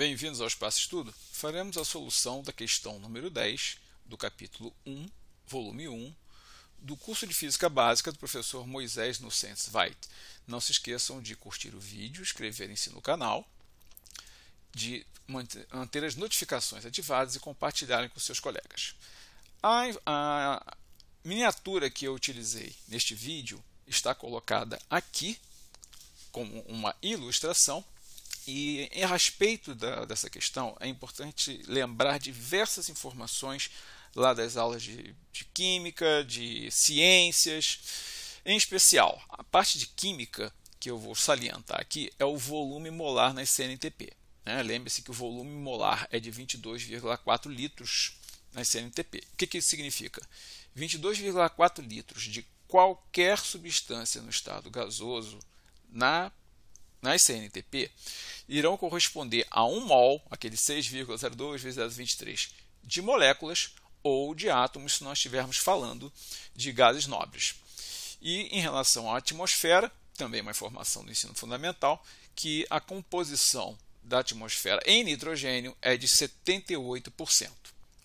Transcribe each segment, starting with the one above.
Bem-vindos ao Espaço Estudo. Faremos a solução da questão número 10 do capítulo 1, volume 1, do curso de Física Básica do professor Moisés Nucentes Weit. Não se esqueçam de curtir o vídeo, inscreverem-se no canal, de manter as notificações ativadas e compartilharem com seus colegas. A, a miniatura que eu utilizei neste vídeo está colocada aqui como uma ilustração e a respeito da, dessa questão, é importante lembrar diversas informações lá das aulas de, de química, de ciências, em especial a parte de química que eu vou salientar aqui é o volume molar nas CNTP. Né? Lembre-se que o volume molar é de 22,4 litros nas CNTP. O que, que isso significa? 22,4 litros de qualquer substância no estado gasoso na nas CNTP irão corresponder a 1 mol, aquele 6,02 vezes 23 de moléculas ou de átomos, se nós estivermos falando de gases nobres. E em relação à atmosfera, também uma informação do ensino fundamental, que a composição da atmosfera em nitrogênio é de 78%.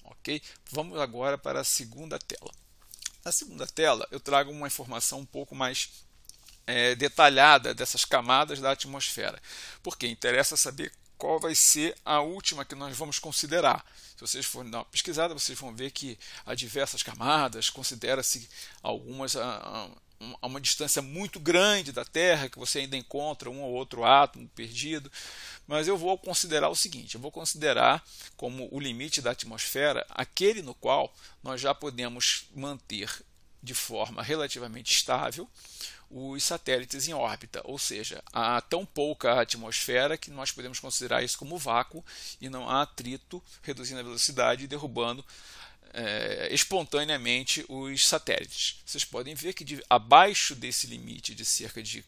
Ok? Vamos agora para a segunda tela. Na segunda tela, eu trago uma informação um pouco mais é, detalhada dessas camadas da atmosfera. Porque interessa saber qual vai ser a última que nós vamos considerar. Se vocês forem dar uma pesquisada, vocês vão ver que há diversas camadas, considera-se algumas a, ah, a, ah, uma distância muito grande da Terra, que você ainda encontra um ou outro átomo perdido. Mas eu vou considerar o seguinte: eu vou considerar como o limite da atmosfera aquele no qual nós já podemos manter de forma relativamente estável os satélites em órbita, ou seja, há tão pouca atmosfera que nós podemos considerar isso como vácuo e não há atrito reduzindo a velocidade e derrubando é, espontaneamente os satélites. Vocês podem ver que de, abaixo desse limite de cerca de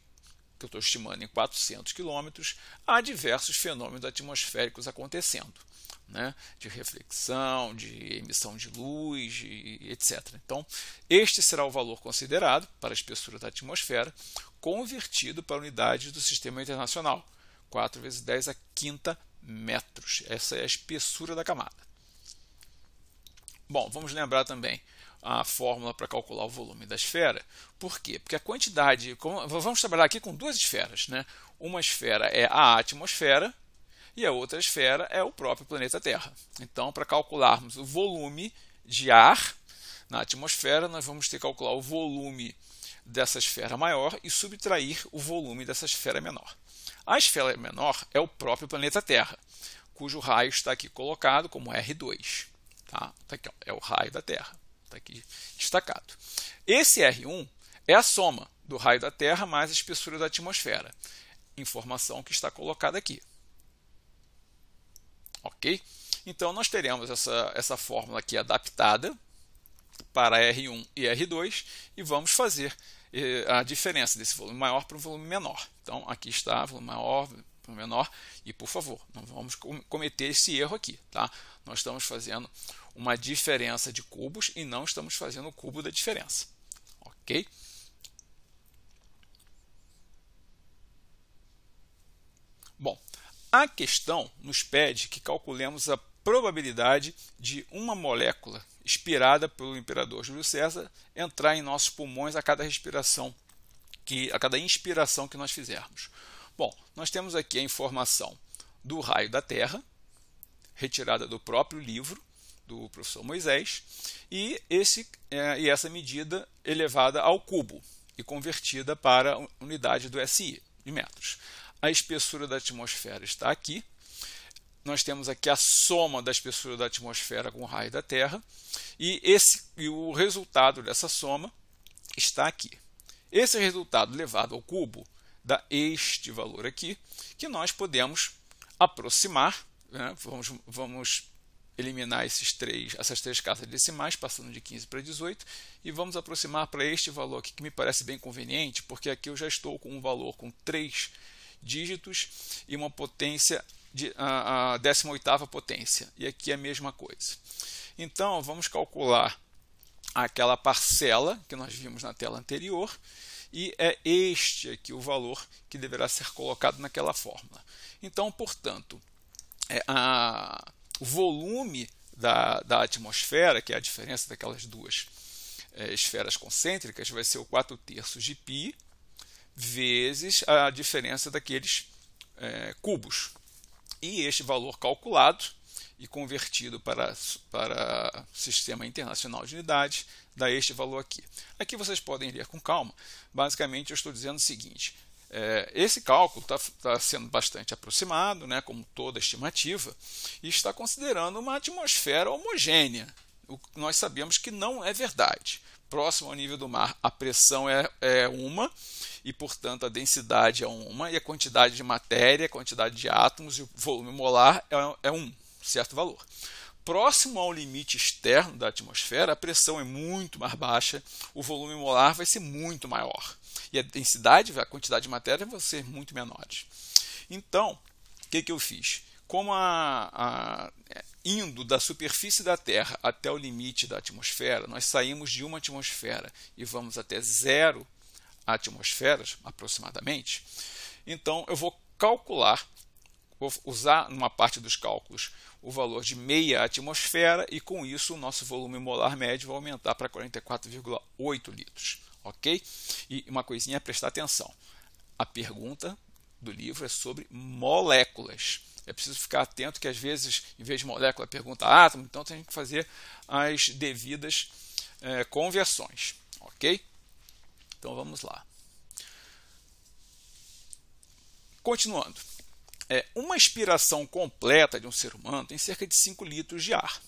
que eu estou estimando em 400 quilômetros, há diversos fenômenos atmosféricos acontecendo, né? de reflexão, de emissão de luz, etc. Então, este será o valor considerado para a espessura da atmosfera, convertido para unidades do sistema internacional, 4 vezes 10 a quinta metros. Essa é a espessura da camada. Bom, vamos lembrar também a fórmula para calcular o volume da esfera. Por quê? Porque a quantidade. Vamos trabalhar aqui com duas esferas. Né? Uma esfera é a atmosfera e a outra esfera é o próprio planeta Terra. Então, para calcularmos o volume de ar na atmosfera, nós vamos ter que calcular o volume dessa esfera maior e subtrair o volume dessa esfera menor. A esfera menor é o próprio planeta Terra, cujo raio está aqui colocado como R2. Tá? Tá aqui, ó, é o raio da Terra. Está aqui destacado. Esse R1 é a soma do raio da Terra mais a espessura da atmosfera. Informação que está colocada aqui. Ok? Então, nós teremos essa, essa fórmula aqui adaptada para R1 e R2 e vamos fazer eh, a diferença desse volume maior para o volume menor. Então, aqui está volume maior para o menor e, por favor, não vamos cometer esse erro aqui. Tá? Nós estamos fazendo uma diferença de cubos e não estamos fazendo o cubo da diferença. Ok? Bom, a questão nos pede que calculemos a probabilidade de uma molécula inspirada pelo imperador Júlio César entrar em nossos pulmões a cada respiração, que, a cada inspiração que nós fizermos. Bom, nós temos aqui a informação do raio da Terra, retirada do próprio livro, do professor Moisés, e, esse, é, e essa medida elevada ao cubo e convertida para a unidade do SI, de metros. A espessura da atmosfera está aqui. Nós temos aqui a soma da espessura da atmosfera com o raio da Terra, e, esse, e o resultado dessa soma está aqui. Esse resultado levado ao cubo dá este valor aqui, que nós podemos aproximar, né? vamos, vamos eliminar esses três, essas três casas decimais, passando de 15 para 18, e vamos aproximar para este valor aqui, que me parece bem conveniente, porque aqui eu já estou com um valor com três dígitos e uma potência de a, a 18ª potência, e aqui é a mesma coisa. Então, vamos calcular aquela parcela que nós vimos na tela anterior, e é este aqui o valor que deverá ser colocado naquela fórmula. Então, portanto, é a o volume da, da atmosfera, que é a diferença daquelas duas é, esferas concêntricas, vai ser o 4 terços de π vezes a diferença daqueles é, cubos. E este valor calculado e convertido para, para sistema internacional de unidades dá este valor aqui. Aqui vocês podem ler com calma. Basicamente, eu estou dizendo o seguinte: é, esse cálculo está tá sendo bastante aproximado, né, como toda estimativa, e está considerando uma atmosfera homogênea, o que nós sabemos que não é verdade. Próximo ao nível do mar, a pressão é, é uma, e portanto a densidade é uma, e a quantidade de matéria, a quantidade de átomos e o volume molar é, é um, certo valor. Próximo ao limite externo da atmosfera, a pressão é muito mais baixa, o volume molar vai ser muito maior e a densidade, a quantidade de matéria vão ser muito menores. Então, o que, que eu fiz? Como a, a, indo da superfície da Terra até o limite da atmosfera, nós saímos de uma atmosfera e vamos até zero atmosferas, aproximadamente. Então, eu vou calcular, vou usar numa parte dos cálculos o valor de meia atmosfera e com isso o nosso volume molar médio vai aumentar para 44,8 litros ok? E uma coisinha a prestar atenção: a pergunta do livro é sobre moléculas. É preciso ficar atento que às vezes, em vez de molécula, pergunta átomo, então tem que fazer as devidas é, conversões, ok? Então vamos lá. Continuando. É, uma inspiração completa de um ser humano tem cerca de 5 litros de ar.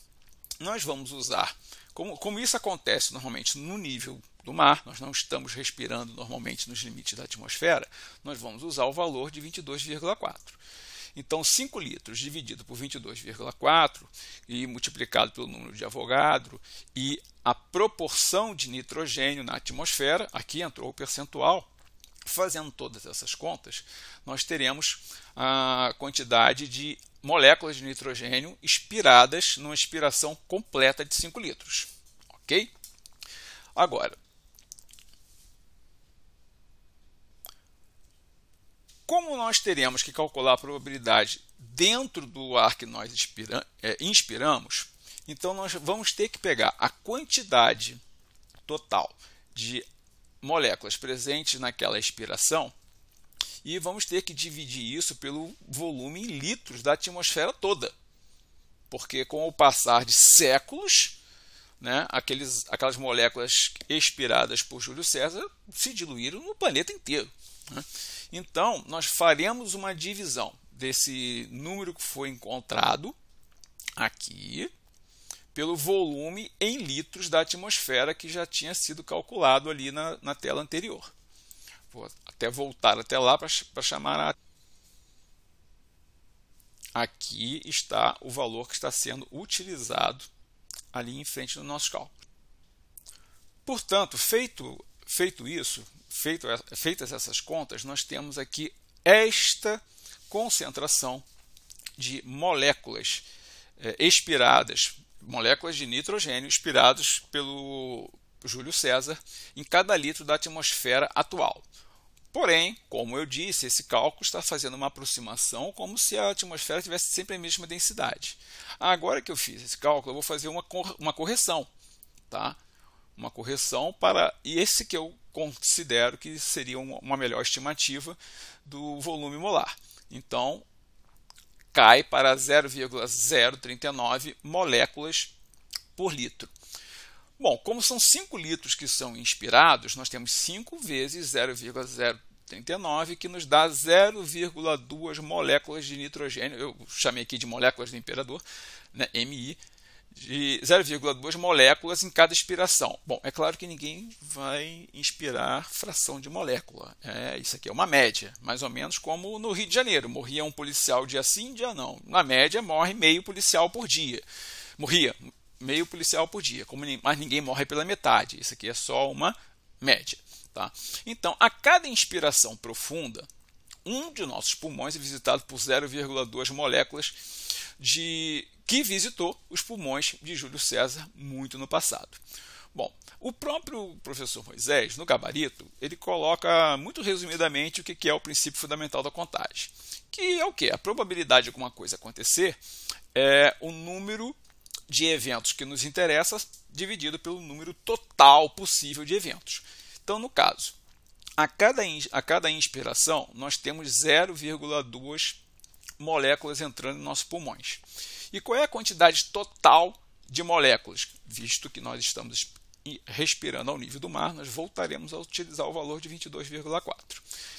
Nós vamos usar, como, como isso acontece normalmente no nível do mar, nós não estamos respirando normalmente nos limites da atmosfera, nós vamos usar o valor de 22,4. Então, 5 litros dividido por 22,4 e multiplicado pelo número de Avogadro e a proporção de nitrogênio na atmosfera, aqui entrou o percentual, fazendo todas essas contas, nós teremos a quantidade de moléculas de nitrogênio expiradas numa expiração completa de 5 litros. Ok? Agora, como nós teremos que calcular a probabilidade dentro do ar que nós inspira, é, inspiramos, então nós vamos ter que pegar a quantidade total de moléculas presentes naquela expiração e vamos ter que dividir isso pelo volume em litros da atmosfera toda. Porque com o passar de séculos, né, aqueles, aquelas moléculas expiradas por Júlio César se diluíram no planeta inteiro. Né? Então, nós faremos uma divisão desse número que foi encontrado aqui pelo volume em litros da atmosfera que já tinha sido calculado ali na, na tela anterior. Vou até voltar até lá para chamar a aqui está o valor que está sendo utilizado ali em frente no nosso cálculo. Portanto, feito, feito isso, feito, feitas essas contas, nós temos aqui esta concentração de moléculas eh, expiradas, moléculas de nitrogênio expirados pelo Júlio César em cada litro da atmosfera atual. Porém, como eu disse, esse cálculo está fazendo uma aproximação como se a atmosfera tivesse sempre a mesma densidade. Agora que eu fiz esse cálculo, eu vou fazer uma, cor uma correção. Tá? Uma correção para esse que eu considero que seria uma melhor estimativa do volume molar. Então, cai para 0,039 moléculas por litro. Bom, como são 5 litros que são inspirados, nós temos 5 vezes 0,039, que nos dá 0,2 moléculas de nitrogênio. Eu chamei aqui de moléculas do imperador, né, MI, de 0,2 moléculas em cada inspiração. Bom, é claro que ninguém vai inspirar fração de molécula. É, isso aqui é uma média, mais ou menos como no Rio de Janeiro. Morria um policial dia sim, dia não. Na média, morre meio policial por dia. Morria meio policial por dia, como, mas ninguém morre pela metade. Isso aqui é só uma média. Tá? Então, a cada inspiração profunda, um de nossos pulmões é visitado por 0,2 moléculas de que visitou os pulmões de Júlio César muito no passado. Bom, o próprio professor Moisés, no gabarito, ele coloca muito resumidamente o que é o princípio fundamental da contagem, que é o que? A probabilidade de alguma coisa acontecer é o número de eventos que nos interessa dividido pelo número total possível de eventos. Então, no caso, a cada, a cada inspiração, nós temos 0,2 moléculas entrando em nossos pulmões. E qual é a quantidade total de moléculas? Visto que nós estamos respirando ao nível do mar, nós voltaremos a utilizar o valor de 22,4.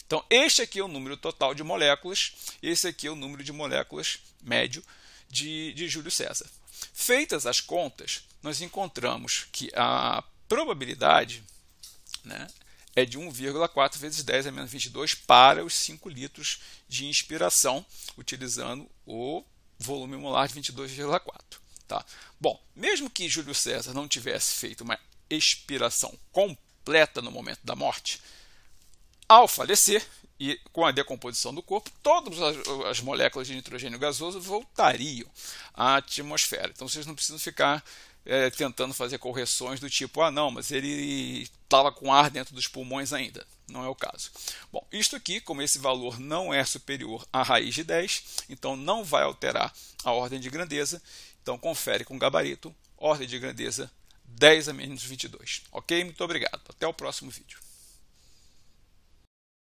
Então, este aqui é o número total de moléculas, esse aqui é o número de moléculas médio de, de Júlio César. Feitas as contas, nós encontramos que a probabilidade né, é de 1,4 vezes 10 a menos 22 para os 5 litros de inspiração, utilizando o volume molar de 22,4. Tá? Bom, mesmo que Júlio César não tivesse feito uma expiração completa no momento da morte, ao falecer e com a decomposição do corpo, todas as, as moléculas de nitrogênio gasoso voltariam à atmosfera. Então vocês não precisam ficar é, tentando fazer correções do tipo, ah não, mas ele estava com ar dentro dos pulmões ainda. Não é o caso. Bom, isto aqui, como esse valor não é superior à raiz de 10, então não vai alterar a ordem de grandeza. Então confere com o gabarito, ordem de grandeza 10 a menos 22. Ok? Muito obrigado. Até o próximo vídeo.